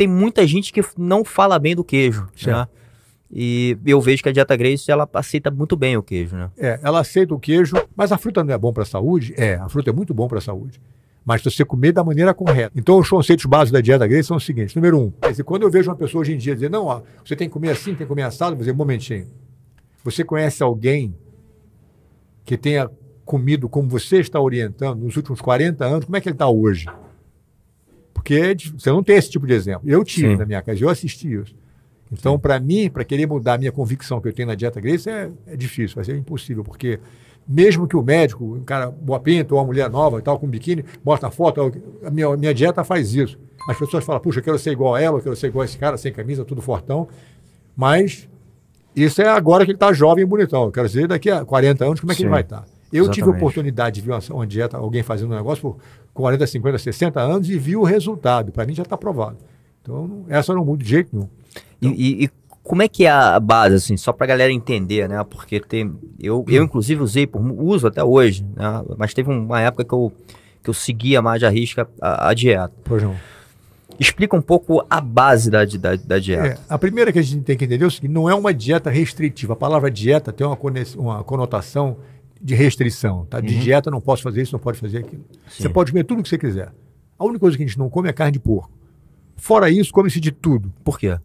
tem muita gente que não fala bem do queijo, já é. né? E eu vejo que a dieta Grace ela aceita muito bem o queijo, né? É, ela aceita o queijo, mas a fruta não é bom para a saúde? É, a fruta é muito bom para a saúde. Mas você comer da maneira correta. Então, os conceitos básicos da dieta Grace são os seguintes: número um, quando eu vejo uma pessoa hoje em dia dizer, não, ó, você tem que comer assim, tem que comer assado, vou dizer, um momentinho. Você conhece alguém que tenha comido como você está orientando nos últimos 40 anos? Como é que ele está hoje? Porque é você não tem esse tipo de exemplo. Eu tive Sim. na minha casa, eu assisti isso. Então, para mim, para querer mudar a minha convicção que eu tenho na dieta grega, isso é, é difícil, vai ser impossível, porque mesmo que o médico, um cara boa pinta ou uma mulher nova e tal, com biquíni, mostra a foto, a minha, a minha dieta faz isso. As pessoas falam, puxa, eu quero ser igual a ela, eu quero ser igual a esse cara, sem camisa, tudo fortão. Mas isso é agora que ele está jovem e bonitão. Eu quero dizer, daqui a 40 anos, como é que Sim. ele vai estar? Tá? Eu tive a oportunidade de ver uma, uma dieta, alguém fazendo um negócio por 40, 50, 60 anos e vi o resultado. Para mim já está aprovado. Então, essa não muda de jeito nenhum. Então, e, e, como é que é a base, assim, só para a galera entender, né? Porque tem, eu, eu, inclusive, usei, por, uso até hoje, né? Mas teve uma época que eu, que eu seguia mais à risca a, a dieta. Pois não. Explica um pouco a base da, da, da dieta. É, a primeira que a gente tem que entender é o seguinte: não é uma dieta restritiva. A palavra dieta tem uma, uma conotação de restrição, tá? De uhum. dieta, não posso fazer isso, não pode fazer aquilo. Sim. Você pode comer tudo o que você quiser. A única coisa que a gente não come é carne de porco. Fora isso, come-se de tudo. Por quê?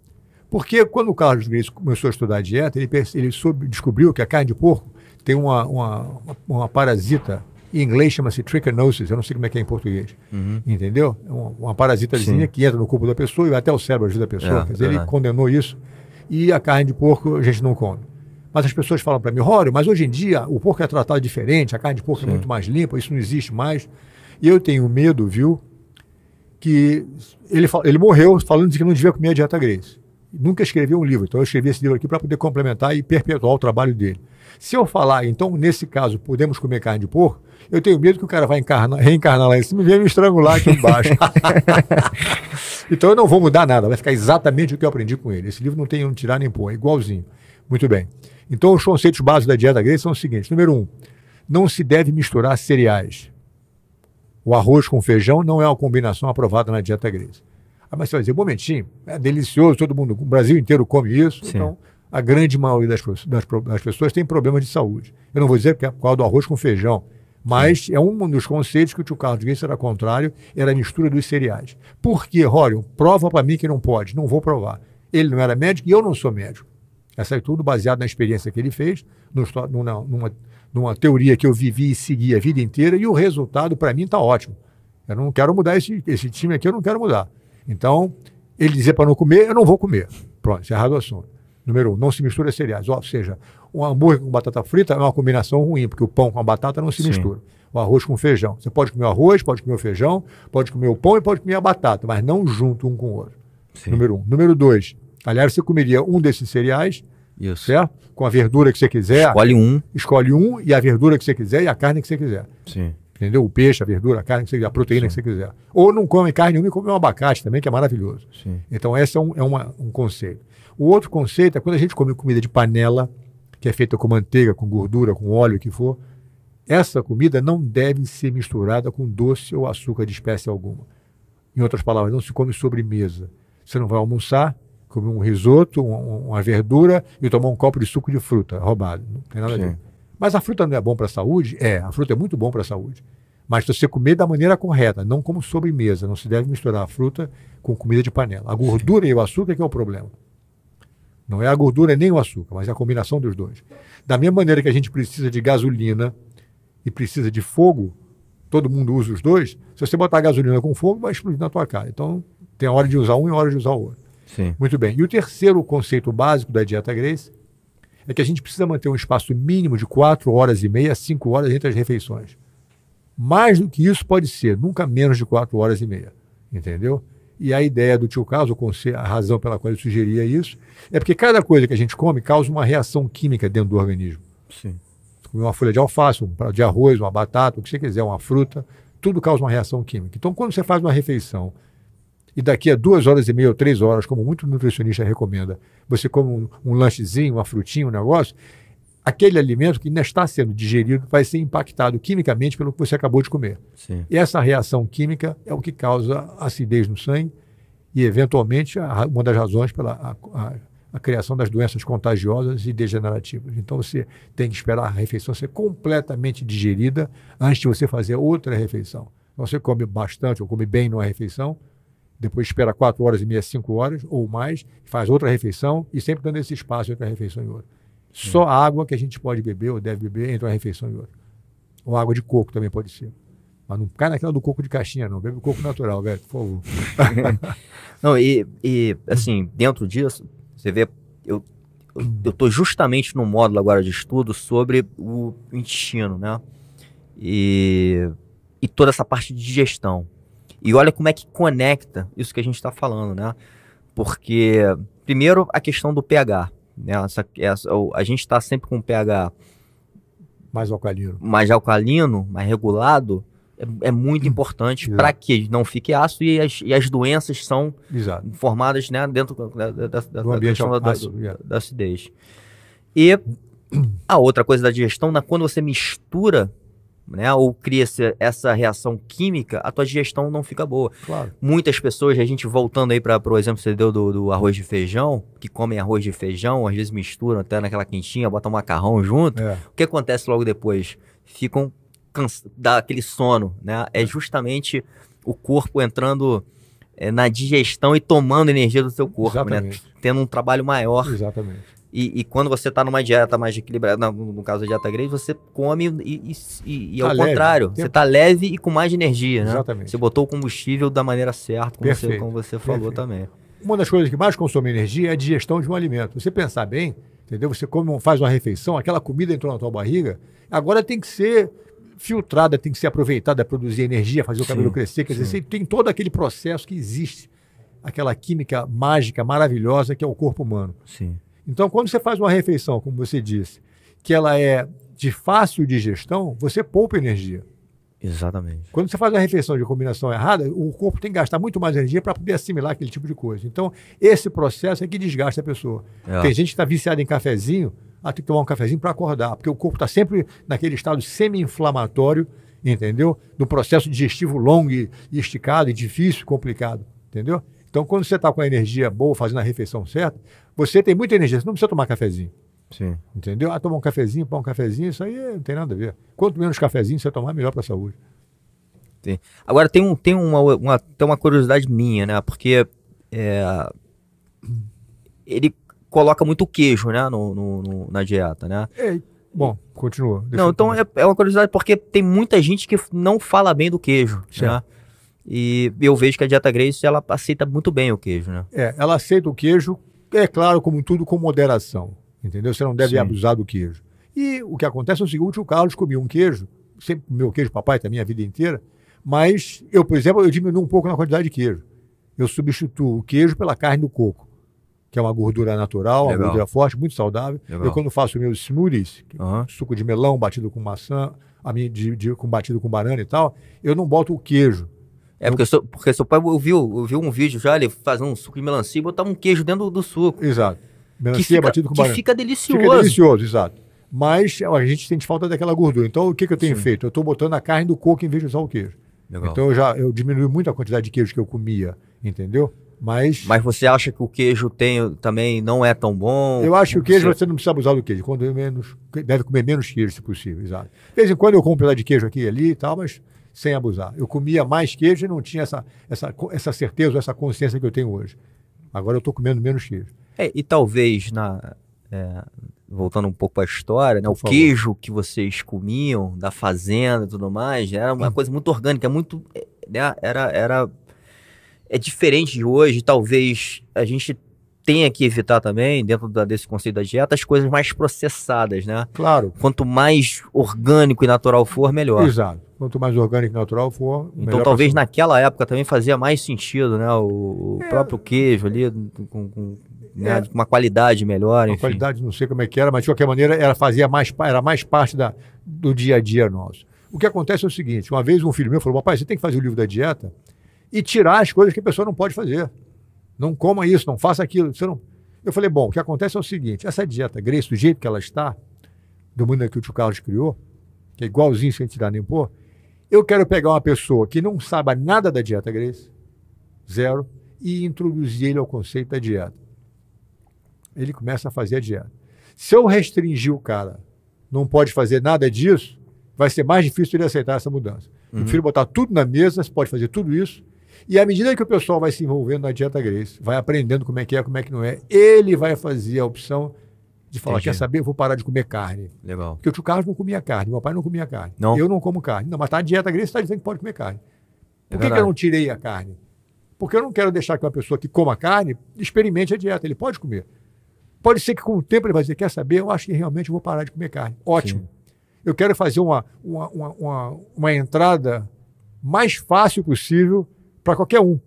Porque quando o Carlos Grace começou a estudar dieta, ele, ele soube, descobriu que a carne de porco tem uma, uma, uma parasita, em inglês chama-se trichinosis, eu não sei como é que é em português, uhum. entendeu? É uma, uma parasitazinha que entra no corpo da pessoa e vai até o cérebro ajuda a pessoa. É, dizer, é. ele condenou isso e a carne de porco a gente não come. Mas as pessoas falam para mim, Rório, mas hoje em dia o porco é tratado diferente, a carne de porco é Sim. é muito mais limpa, isso não existe mais. E eu tenho medo, viu, que ele, ele morreu falando que não devia comer a dieta Grace. Nunca escreveu um livro, então eu escrevi esse livro aqui para poder complementar e perpetuar o trabalho dele. Se eu falar, então, nesse caso, podemos comer carne de porco, eu tenho medo que o cara vai reencarnar lá em cima e venha me estrangular aqui embaixo. então eu não vou mudar nada, vai ficar exatamente o que eu aprendi com ele. Esse livro não tem onde tirar nem pôr, é igualzinho. Muito bem. Então, os conceitos básicos da dieta grega são os seguintes: número um, não se deve misturar cereais. O arroz com feijão não é uma combinação aprovada na dieta grega. Ah, mas você vai dizer, um momentinho, é delicioso, todo mundo, o Brasil inteiro come isso. Sim. Então, a grande maioria das, das, das, pessoas tem problemas de saúde. Eu não vou dizer que é por causa do arroz com feijão, mas Sim. é um dos conceitos que o tio Carlos disse era contrário, era a mistura dos cereais. Por quê, Rório? Prova para mim que não pode. Não vou provar. Ele não era médico e eu não sou médico. Essa é tudo baseado na experiência que ele fez, no, numa, numa, numa, teoria que eu vivi e segui a vida inteira, e o resultado, para mim, está ótimo. Eu não quero mudar esse, esse time aqui, eu não quero mudar. Então, ele dizer para não comer, eu não vou comer. Pronto, encerrado o assunto. Número um, não se mistura cereais. Ou seja, um hambúrguer com batata frita é uma combinação ruim, porque o pão com a batata não se Sim. mistura. O arroz com feijão. Você pode comer o arroz, pode comer o feijão, pode comer o pão e pode comer a batata, mas não junto um com o outro. Sim. Número um. Número dois, Aliás, você comeria um desses cereais, Isso. certo? Com a verdura que você quiser. Escolhe um. Escolhe um e a verdura que você quiser e a carne que você quiser. Sim. Entendeu? O peixe, a verdura, a carne que você quiser, a proteína Sim. que você quiser. Ou não come carne nenhuma e come um abacate também, que é maravilhoso. Sim. Então, esse é, um, é uma, um conceito. O outro conceito é quando a gente come comida de panela, que é feita com manteiga, com gordura, com óleo, o que for, essa comida não deve ser misturada com doce ou açúcar de espécie alguma. Em outras palavras, não se come sobremesa. Você não vai almoçar, comer um risoto, um, uma verdura e tomar um copo de suco de fruta, roubado. Não tem nada Sim. a ver. Mas a fruta não é bom para a saúde? É, a fruta é muito bom para a saúde. Mas você comer da maneira correta, não como sobremesa. Não se deve misturar a fruta com comida de panela. A gordura Sim. e o açúcar que é o problema. Não é a gordura nem o açúcar, mas é a combinação dos dois. Da mesma maneira que a gente precisa de gasolina e precisa de fogo, todo mundo usa os dois. Se você botar gasolina com fogo, vai explodir na tua cara. Então, tem a hora de usar um e a hora de usar o outro. Sim. Muito bem. E o terceiro conceito básico da dieta Grace é que a gente precisa manter um espaço mínimo de 4 horas e meia 5 horas entre as refeições. Mais do que isso pode ser, nunca menos de 4 horas e meia. Entendeu? E a ideia do tio Caso, a razão pela qual ele sugeria isso, é porque cada coisa que a gente come causa uma reação química dentro do organismo. Sim. Comer uma folha de alface, um prato de arroz, uma batata, o que você quiser, uma fruta, tudo causa uma reação química. Então, quando você faz uma refeição e daqui a duas horas e meia ou três horas, como muito nutricionista recomenda, você come um, um lanchezinho, uma frutinha, um negócio, aquele alimento que ainda está sendo digerido vai ser impactado quimicamente pelo que você acabou de comer. Sim. E essa reação química é o que causa acidez no sangue e, eventualmente, a, uma das razões pela a, a, a criação das doenças contagiosas e degenerativas. Então você tem que esperar a refeição ser completamente digerida antes de você fazer outra refeição. Então, você come bastante ou come bem numa refeição, depois espera quatro horas e meia, cinco horas ou mais, faz outra refeição e sempre dando esse espaço entre a refeição e outra. Só a água que a gente pode beber ou deve beber entre uma refeição e outra. Ou água de coco também pode ser. Mas não cai naquela do coco de caixinha, não. Bebe o coco natural, velho, por favor. não, e, e, assim, dentro disso, você vê, eu eu estou justamente no módulo agora de estudo sobre o intestino, né? E, e toda essa parte de digestão. E olha como é que conecta isso que a gente está falando, né? Porque, primeiro, a questão do pH. Né? Essa, essa, a gente está sempre com pH mais alcalino, mais, alcalino, mais regulado. É, é muito importante para que não fique ácido e as, e as doenças são Exato. formadas né, dentro da, da, da, do da ambiente da, da, da acidez. E a outra coisa da digestão, na, né, quando você mistura né, ou cria essa reação química, a tua digestão não fica boa. Claro. Muitas pessoas, a gente voltando aí para o exemplo que você deu do, do, arroz de feijão, que comem arroz de feijão, às vezes misturam até naquela quentinha, botam um macarrão junto. É. O que acontece logo depois? Ficam dá aquele sono, né? É, é. justamente o corpo entrando é, na digestão e tomando energia do seu corpo, né? Tendo um trabalho maior. Exatamente. E, e quando você está numa dieta mais equilibrada, no, no caso da dieta grega, você come e, e, e tá ao contrário. Você está leve e com mais energia, né? Exatamente. Você botou o combustível da maneira certa, como você, como você falou Perfeito. também. Uma das coisas que mais consome energia é a digestão de um alimento. Você pensar bem, entendeu? Você come, faz uma refeição, aquela comida entrou na tua barriga, agora tem que ser filtrada, tem que ser aproveitada, produzir energia, fazer o cabelo sim, crescer. Quer sim. dizer, tem todo aquele processo que existe, aquela química mágica, maravilhosa que é o corpo humano. Sim. Então, quando você faz uma refeição, como você disse, que ela é de fácil digestão, você poupa energia. Exatamente. Quando você faz uma refeição de combinação errada, o corpo tem que gastar muito mais energia para poder assimilar aquele tipo de coisa. Então, esse processo é que desgasta a pessoa. É. Tem gente que está viciada em cafezinho, ah, tem que tomar um cafezinho para acordar, porque o corpo está sempre naquele estado semi-inflamatório, entendeu? Do processo digestivo longo e esticado e difícil, complicado, entendeu? Então, quando você está com a energia boa, fazendo a refeição certa, você tem muita energia, você não precisa tomar cafezinho. Sim. Entendeu? Ah, tomar um cafezinho, pôr um cafezinho, isso aí não tem nada a ver. Quanto menos cafezinho você tomar, melhor para a saúde. Sim. Agora, tem, um, tem uma, uma, tem uma curiosidade minha, né? Porque é, ele coloca muito queijo, né? No, no, no na dieta, né? É, bom, continua. Não, então é, é, uma curiosidade porque tem muita gente que não fala bem do queijo, certo. né? E eu vejo que a dieta Grace ela aceita muito bem o queijo, né? É, ela aceita o queijo, é claro, como tudo, com moderação. Entendeu? Você não deve Sim. abusar do queijo. E o que acontece é o seguinte: o Carlos comia um queijo, sempre meu queijo papai também a vida inteira, mas eu, por exemplo, eu diminuo um pouco na quantidade de queijo. Eu substituo o queijo pela carne do coco, que é uma gordura natural, Legal. uma gordura forte, muito saudável. Legal. Eu, quando faço meus smoothies, uhum. suco de melão batido com maçã, a minha de, de, com batido com banana e tal, eu não boto o queijo é, porque, seu, porque seu pai ouviu, ouviu um vídeo já, ele fazendo um suco de melancia e botar um queijo dentro do, suco. Exato. Melancia fica, batido com banana. Que fica delicioso. Fica delicioso, exato. Mas é, a gente sente falta daquela gordura. Então, o que, que eu tenho Sim. feito? Eu estou botando a carne do coco em vez de usar o queijo. Legal. Então, eu já eu diminui muito a quantidade de queijo que eu comia, entendeu? Mas... Mas você acha que o queijo tem, também não é tão bom? Eu acho que o queijo você... você não precisa abusar do queijo. Quando é menos, deve comer menos queijo, se possível, exato. De vez em quando eu compro lá de queijo aqui e ali e tal, mas sem abusar. Eu comia mais queijo e não tinha essa, essa, essa certeza, essa consciência que eu tenho hoje. Agora eu estou comendo menos queijo. É, e talvez, na, é, voltando um pouco à história, né, o favor. queijo que vocês comiam da fazenda e tudo mais, era uma coisa muito orgânica, é muito. É, né, era, era é diferente de hoje, talvez a gente tenha que evitar também, dentro da, desse conceito da dieta, as coisas mais processadas, né? Claro. Quanto mais orgânico e natural for, melhor. Exato. Quanto mais orgânico e natural for, então, melhor. Então, talvez naquela época também fazia mais sentido, né? O, é. próprio queijo ali, com, com né? É. uma qualidade melhor. Uma enfim. qualidade, não sei como é que era, mas de qualquer maneira, era fazia mais, era mais parte da, do dia a dia nosso. O que acontece é o seguinte: uma vez um filho meu falou, papai, você tem que fazer o livro da dieta e tirar as coisas que a pessoa não pode fazer. Não coma isso, não faça aquilo. Você não... Eu falei, bom, o que acontece é o seguinte: essa dieta Grace, do jeito que ela está, do mundo que o tio Carlos criou, que é igualzinho sem tirar nem pôr, eu quero pegar uma pessoa que não saiba nada da dieta Grace, zero, e introduzir ele ao conceito da dieta. Ele começa a fazer a dieta. Se eu restringir o cara, não pode fazer nada disso, vai ser mais difícil ele aceitar essa mudança. Uhum. Eu prefiro botar tudo na mesa, você pode fazer tudo isso, e à medida que o pessoal vai se envolvendo na dieta Grace, vai aprendendo como é que é, como é que não é, ele vai fazer a opção de falar, Entendi. quer saber, eu vou parar de comer carne. Legal. Porque o tio Carlos não comia carne, meu pai não comia carne. Não. Eu não como carne. Não, mas tá a dieta Grace, você está dizendo que pode comer carne. É Por é que, que, eu não tirei a carne? Porque eu não quero deixar que uma pessoa que coma carne experimente a dieta. Ele pode comer. Pode ser que com o tempo ele vai dizer, quer saber, eu acho que realmente eu vou parar de comer carne. Ótimo. Sim. Eu quero fazer uma, uma, uma, uma, uma entrada mais fácil possível para qualquer um.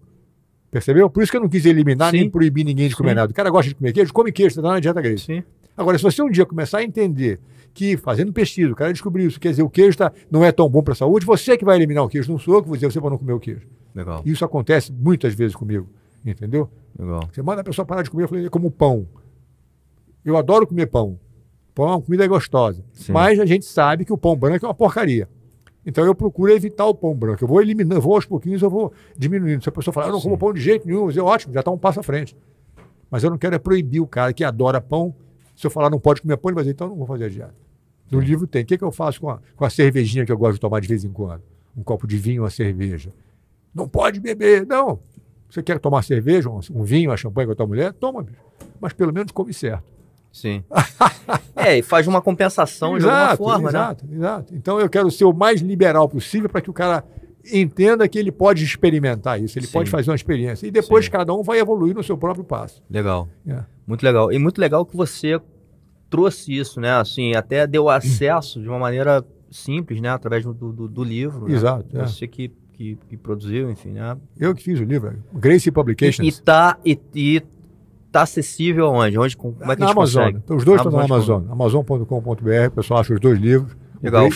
Percebeu? Por isso que eu não quis eliminar Sim. nem proibir ninguém de comer Sim. nada. O cara gosta de comer queijo, come queijo, tá na dieta grega. Sim. Agora, se você um dia começar a entender que, fazendo pesquisa, o cara descobriu isso, quer dizer, o queijo tá, não é tão bom para a saúde, você que vai eliminar o queijo, não sou eu que vou dizer você para não comer o queijo. Legal. Isso acontece muitas vezes comigo, entendeu? Legal. Você manda a pessoa parar de comer, eu falei, eu é como pão. Eu adoro comer pão. Pão é uma comida gostosa. Sim. Mas a gente sabe que o pão branco é uma porcaria. Então eu procuro evitar o pão branco. Eu vou eliminando, eu vou aos pouquinhos, eu vou diminuindo. Se a pessoa falar, eu não como Sim. pão de jeito nenhum, é ótimo, já está um passo à frente. Mas eu não quero é proibir o cara que adora pão. Se eu falar não pode comer pão, ele vai dizer, então não vou fazer a dieta. No livro tem. O que, é que eu faço com a, com a cervejinha que eu gosto de tomar de vez em quando? Um copo de vinho, uma cerveja. Não pode beber, não. Você quer tomar cerveja, um, um vinho, uma champanhe com a tua mulher? Toma, bicho. Mas pelo menos come certo. Sim. é, e faz uma compensação exato, de alguma forma, exato, né? Exato, exato Então eu quero ser o mais liberal possível para que o cara entenda que ele pode experimentar isso, ele Sim. pode fazer uma experiência. E depois Sim. cada um vai evoluir no seu próprio passo. Legal. É. Muito legal. E muito legal que você trouxe isso, né? Assim, até deu acesso de uma maneira simples, né? Através do, do, do livro. Né? Exato. Né? É. Você que, que, que, produziu, enfim, né? Eu que fiz o livro, Grace Publications. E, e tá, e, e Tá acessível aonde? Onde, como é que na a gente Amazon. consegue? Os dois estão na Amazon. Amazon.com.br, o pessoal acha os dois livros. Legal.